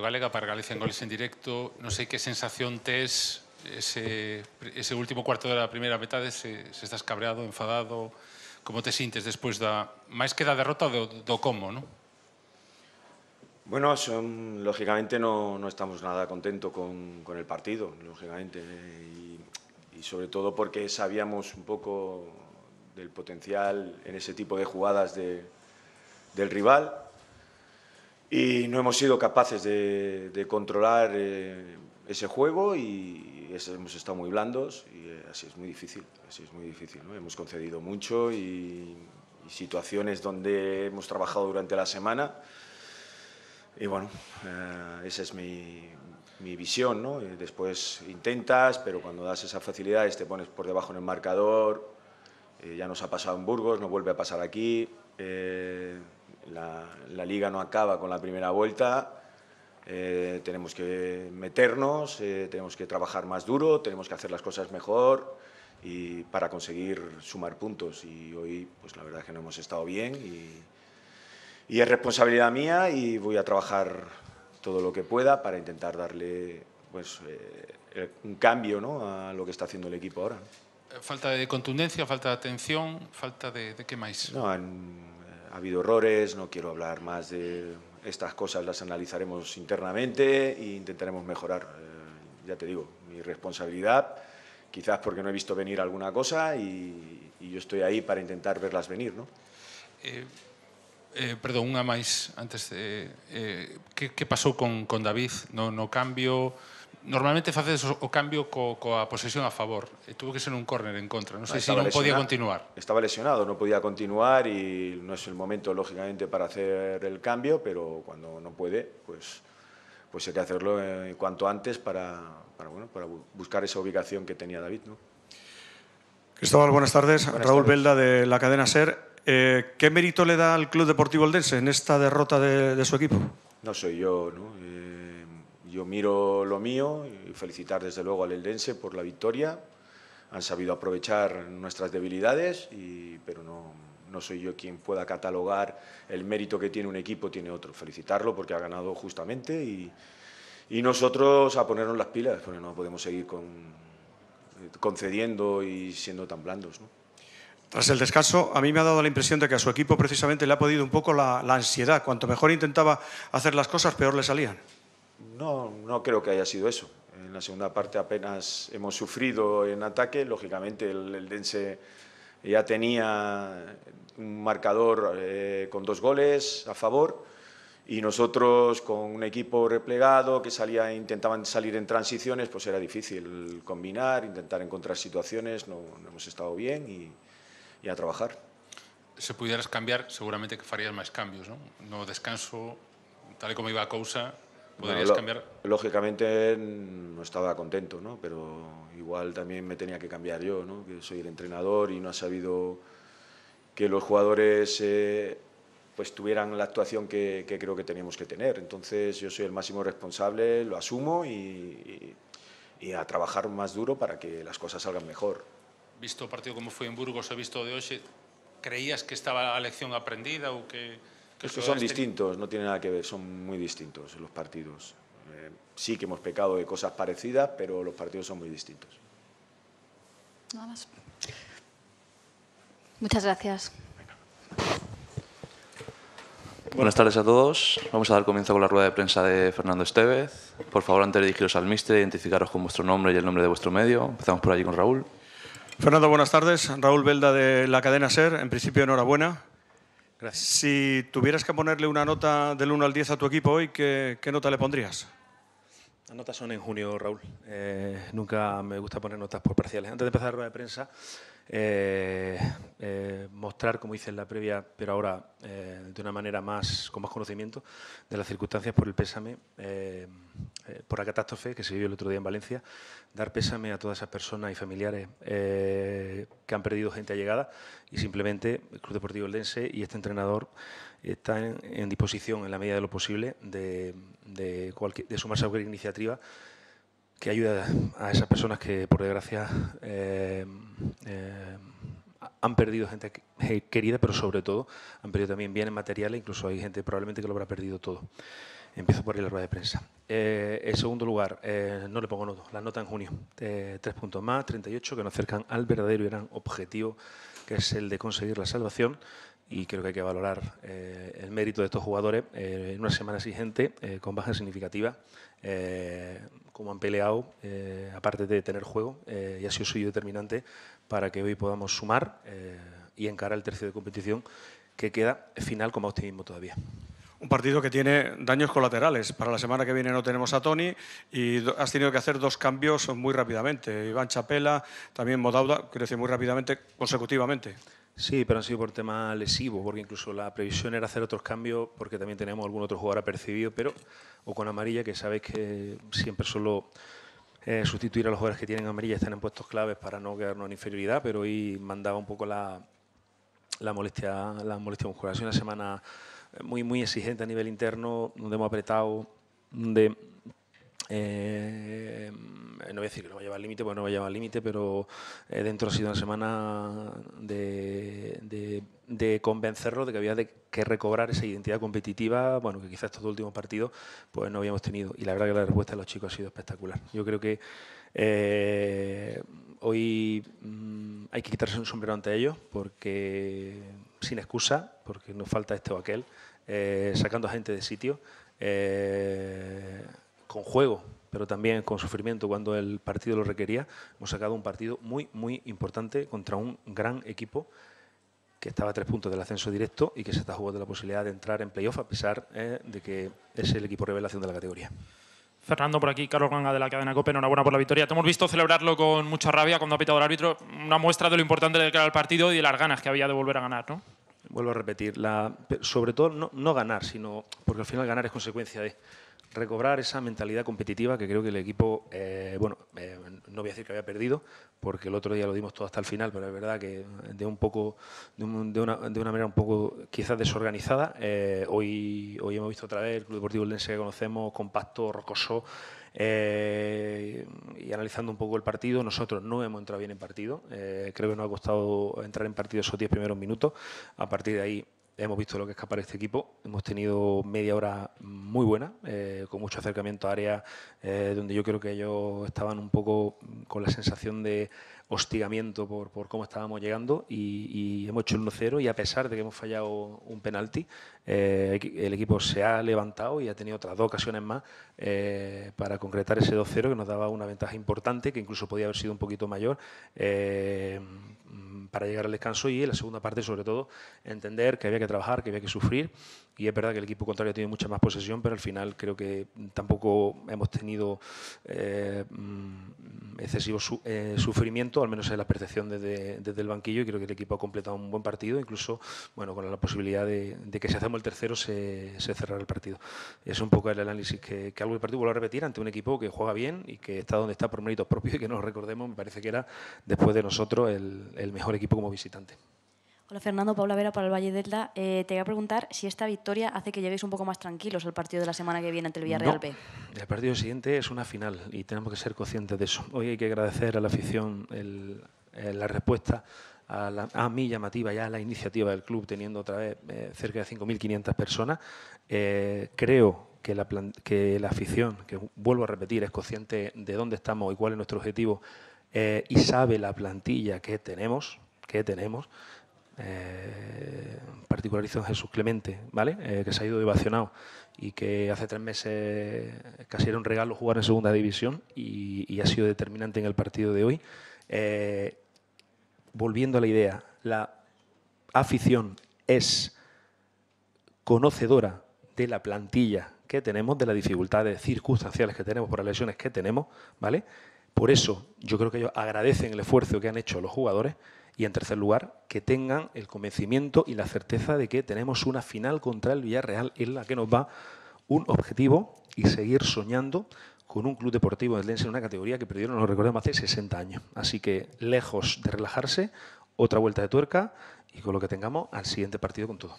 Galega para Galicia en goles en directo. No sé qué sensación te ese, ese último cuarto de la primera se, se estás cabreado, enfadado, cómo te sientes después da... más que da derrota do, do como, ¿no? Bueno, son, lógicamente no, estamos nada contentos con, el partido, lógicamente, y, sobre todo porque sabíamos un poco del potencial en ese tipo de jugadas del rival y no hemos sido capaces de, controlar eh, ese juego y hemos estado muy blandos y eh, así es muy difícil, así es muy difícil. ¿no? Hemos concedido mucho y, situaciones donde hemos trabajado durante la semana y bueno, eh, esa es mi, visión. ¿no? Después intentas, pero cuando das esas facilidades te pones por debajo en el marcador, ya nos ha pasado en Burgos, no vuelve a pasar aquí la, liga no acaba con la primera vuelta, eh, tenemos que meternos, eh, tenemos que trabajar más duro, tenemos que hacer las cosas mejor y para conseguir sumar puntos. Y hoy, pues la verdad es que no hemos estado bien y, es responsabilidad mía y voy a trabajar todo lo que pueda para intentar darle pues, eh, un cambio ¿no? a lo que está haciendo el equipo ahora. ¿Falta de contundencia, falta de atención, falta de, qué más? No, ha habido errores, no quiero hablar más de estas cosas, las analizaremos internamente e intentaremos mejorar. Eh, ya te digo, mi responsabilidad, quizás porque no he visto venir alguna cosa y, yo estoy ahí para intentar verlas venir. ¿no? Eh, eh, perdón, una más antes de... Eh, pasó con, David? No, no cambio... Normalmente eso o cambio con posesión a favor. Eh, tuvo que ser un córner en contra. No sé ah, si no podía continuar. Estaba lesionado, no podía continuar y no es el momento, lógicamente, para hacer el cambio, pero cuando no puede, pues, pues hay que hacerlo eh, cuanto antes para, para, bueno, para buscar esa ubicación que tenía David. ¿no? Cristóbal, buenas tardes. Raúl belda Velda de la cadena SER. Eh, ¿Qué mérito le da al Club Deportivo Aldense en esta derrota de, su equipo? No soy yo, ¿no? Yo miro lo mío y felicitar desde luego al Eldense por la victoria. Han sabido aprovechar nuestras debilidades, y, pero no, no soy yo quien pueda catalogar el mérito que tiene un equipo, tiene otro. Felicitarlo porque ha ganado justamente y, y nosotros a ponernos las pilas, porque no podemos seguir con, concediendo y siendo tan blandos. ¿no? Tras el descanso, a mí me ha dado la impresión de que a su equipo precisamente le ha podido un poco la, la ansiedad. Cuanto mejor intentaba hacer las cosas, peor le salían. No, no creo que haya sido eso. En la segunda parte apenas hemos sufrido en ataque. Lógicamente, el, Dense ya tenía un marcador eh, con dos goles a favor y nosotros con un equipo replegado que salía, intentaban salir en transiciones, pues era difícil combinar, intentar encontrar situaciones. No, hemos estado bien y, a trabajar. Si pudieras cambiar, seguramente que farías más cambios, No descanso, tal y como iba a causa ¿Podrías cambiar? Lógicamente no estaba contento, ¿no? Pero igual también me tenía que cambiar yo, ¿no? Que soy el entrenador y no ha sabido que los jugadores eh, pues tuvieran la actuación que, creo que teníamos que tener. Entonces yo soy el máximo responsable, lo asumo y, a trabajar más duro para que las cosas salgan mejor. Visto partido como fue en Burgos, he visto de hoy, ¿creías que estaba la lección aprendida o que...? Que son este- distintos, no tiene nada que ver, son muy distintos los partidos. Eh, sí que hemos pecado de cosas parecidas, pero los partidos son muy distintos. Nada más. Muchas gracias. Buenas tardes a todos. Vamos a dar comienzo con la rueda de prensa de Fernando Estevez. Por favor, antes de dirigiros al mister, identificaros con vuestro nombre y el nombre de vuestro medio. Empezamos por allí con Raúl. Fernando, buenas tardes. Raúl Belda de la cadena SER. En principio, enhorabuena. Si tuvieras que ponerle una nota del 1 al 10 a tu equipo hoy, ¿qué, nota le pondrías? Las notas son en junio, Raúl. Eh, nunca me gusta poner notas por parciales. Antes de empezar la rueda de prensa, eh, eh, mostrar, como hice en la previa, pero ahora eh, de una manera más con más conocimiento de las circunstancias por el pésame, por la catástrofe que se vivió el otro día en Valencia, dar pésame a todas esas personas y familiares que han perdido gente allegada y simplemente el Club Deportivo Eldense y este entrenador están en, disposición, en la medida de lo posible, de, de sumarse a cualquier iniciativa que ayuda a esas personas que, por desgracia, eh, eh, han perdido gente querida, pero sobre todo han perdido también bienes materiales, incluso hay gente probablemente que lo habrá perdido todo. Empiezo por el la rueda de prensa. Eh, en segundo lugar, no le pongo nota, la nota en junio. tres puntos más, 38, que nos acercan al verdadero y gran objetivo, que es el de conseguir la salvación y creo que hay que valorar el mérito de estos jugadores en una semana exigente, con bajas significativas, como han peleado, eh, aparte de tener juego, eh, y ha sido suyo determinante para que hoy podamos sumar eh, y encarar el tercio de competición que queda final como optimismo todavía. Un partido que tiene daños colaterales. Para la semana que viene no tenemos a Tony y has tenido que hacer dos cambios muy rápidamente. Iván Chapela, también Modauda, crece muy rápidamente, consecutivamente. Sí, pero han sido por temas lesivo, porque incluso la previsión era hacer otros cambios, porque también tenemos algún otro jugador apercibido, pero o con amarilla, que sabéis que siempre solo eh, sustituir a los jugadores que tienen amarilla están en puestos claves para no quedarnos en inferioridad, pero hoy mandaba un poco la, molestia, la molestia muscular. Ha sido una semana muy, muy exigente a nivel interno, donde hemos apretado, donde eh, eh, no voy a decir que no vaya al límite, pues no llevar al límite, pero eh, dentro ha sido una semana de, de, convencerlo de que había que recobrar esa identidad competitiva, bueno, que quizás estos dos últimos partidos pues no habíamos tenido. Y la verdad que la respuesta de los chicos ha sido espectacular. Yo creo que hoy mm, hay que quitarse un sombrero ante ellos, porque sin excusa, porque nos falta este o aquel, sacando gente de sitio con juego, pero también con sufrimiento cuando el partido lo requería, hemos sacado un partido muy, muy importante contra un gran equipo que estaba a tres puntos del ascenso directo y que se está jugando la posibilidad de entrar en playoff a pesar eh, de que es el equipo revelación de la categoría. Fernando, por aquí, Carlos Ganga de la cadena COPE, enhorabuena por la victoria. Te hemos visto celebrarlo con mucha rabia cuando ha pitado el árbitro, una muestra de lo importante que era el partido y de las ganas que había de volver a ganar, ¿no? Vuelvo a repetir, la, sobre todo no, no ganar, sino porque al final ganar es consecuencia de recobrar esa mentalidad competitiva que creo que el equipo, eh, bueno, eh, no voy a decir que había perdido, porque el otro día lo dimos todo hasta el final, pero es verdad que de un poco, de, una, de una, manera un poco quizás desorganizada. Eh, hoy, hoy hemos visto otra vez el Club Deportivo Lense que conocemos, compacto, rocoso, y analizando un poco el partido, nosotros no hemos entrado bien en partido. creo que nos ha costado entrar en partido esos 10 primeros minutos. A partir de ahí Hemos visto lo que es capaz este equipo, hemos tenido media hora muy buena, eh, con mucho acercamiento a áreas eh, donde yo creo que ellos estaban un poco con la sensación de hostigamiento por, cómo estábamos llegando y, hemos hecho el 1-0 y a pesar de que hemos fallado un penalti, eh, el equipo se ha levantado y ha tenido otras dos ocasiones más para concretar ese 2-0 que nos daba una ventaja importante, que incluso podía haber sido un poquito mayor para llegar al descanso y en la segunda parte, sobre todo, entender que había que trabajar, que había que sufrir. Y es verdad que el equipo contrario tiene mucha más posesión, pero al final creo que tampoco hemos tenido eh, mm, excesivo eh, sufrimiento, al menos en la percepción desde, desde, el banquillo. Y creo que el equipo ha completado un buen partido, incluso bueno, con la posibilidad de, que si hacemos el tercero se, se cerrará el partido. Es un poco el análisis que, que algo del partido vuelvo a repetir ante un equipo que juega bien y que está donde está por méritos propios y que nos recordemos, me parece que era después de nosotros el, el mejor equipo como visitante. Hola Fernando, Paula Vera para el Valle Delta. Eh, te voy a preguntar si esta victoria hace que lleguéis un poco más tranquilos al partido de la semana que viene ante el Villarreal El partido siguiente es una final y tenemos que ser conscientes de eso. Hoy hay que agradecer a la afición el, eh, la respuesta a, la, a, mi llamativa ya la iniciativa del club, teniendo otra vez eh, cerca de 5.500 personas. Eh, creo que la, que la afición, que vuelvo a repetir, es consciente de dónde estamos y cuál es nuestro objetivo y sabe la plantilla que tenemos que tenemos, eh, particularizo Jesús Clemente, ¿vale? Eh, que se ha ido devacionado y que hace tres meses casi era un regalo jugar en segunda división y, ha sido determinante en el partido de hoy. Eh, volviendo a la idea, la afición es conocedora de la plantilla que tenemos, de las dificultades circunstanciales que tenemos por las lesiones que tenemos, ¿vale? Por eso yo creo que ellos agradecen el esfuerzo que han hecho los jugadores y en tercer lugar, que tengan el convencimiento y la certeza de que tenemos una final contra el Villarreal en la que nos va un objetivo y seguir soñando con un club deportivo de Lens en una categoría que perdieron, no lo recordemos, hace 60 años. Así que lejos de relajarse, otra vuelta de tuerca y con lo que tengamos al siguiente partido con todo.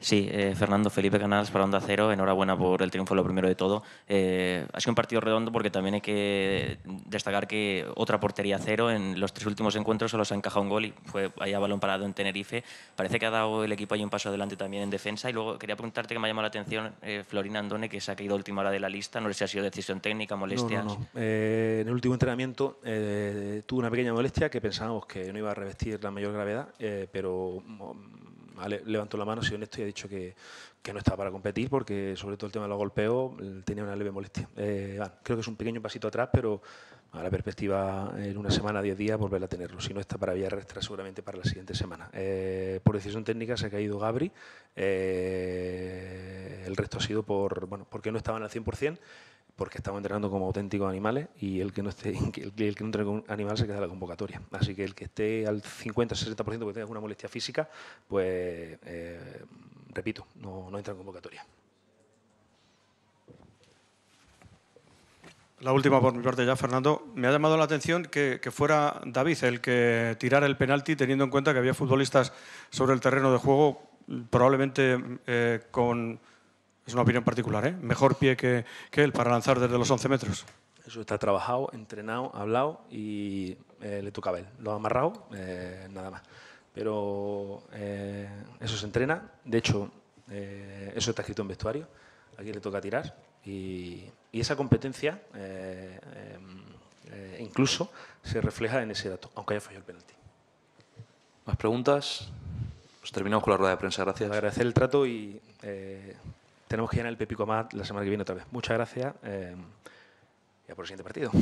Sí, eh, Fernando Felipe Canals para Onda Cero. Enhorabuena por el triunfo, lo primero de todo. Eh, ha sido un partido redondo porque también hay que destacar que otra portería cero. En los tres últimos encuentros solo se ha encajado un gol y fue allá balón parado en Tenerife. Parece que ha dado el equipo ahí un paso adelante también en defensa. Y luego quería preguntarte que me ha llamado la atención eh, Florina Andone, que se ha caído última hora de la lista. No sé si ha sido decisión técnica, molestias. No, no, no. en el último entrenamiento tuvo una pequeña molestia que pensábamos que no iba a revestir la mayor gravedad, pero mm, Ah, levantó la mano, sido honesto y ha dicho que, no estaba para competir porque, sobre todo, el tema de los golpeos tenía una leve molestia. Eh, ah, creo que es un pequeño pasito atrás, pero a la perspectiva en una semana, diez días, volver a tenerlo. Si no está para Villarrestra, seguramente para la siguiente semana. Eh, por decisión técnica se ha caído Gabri. Eh, el resto ha sido por, bueno, porque no estaban al 100% porque estamos entrenando como auténticos animales y el que no esté, el, que no animal se queda en la convocatoria. Así que el que esté al 50-60% que tenga alguna molestia física, pues eh, repito, no, entra en convocatoria. La última por mi parte ya, Fernando. Me ha llamado la atención que, fuera David el que tirara el penalti, teniendo en cuenta que había futbolistas sobre el terreno de juego probablemente eh, con es una opinión particular, ¿eh? mejor pie que, que él para lanzar desde los 11 metros. Eso está trabajado, entrenado, hablado y eh, le toca a él. Lo ha amarrado, eh, nada más. Pero eh, eso se entrena. De hecho, eso está escrito en vestuario. Aquí le toca tirar. Y, y esa competencia incluso se refleja en ese dato, aunque haya fallado el penalti. ¿Más preguntas? Pues terminamos con la rueda de prensa. Gracias. Agradecer el trato y tenemos que en el Pepico Mat la semana que viene otra vez. Muchas gracias eh, y a por el siguiente partido.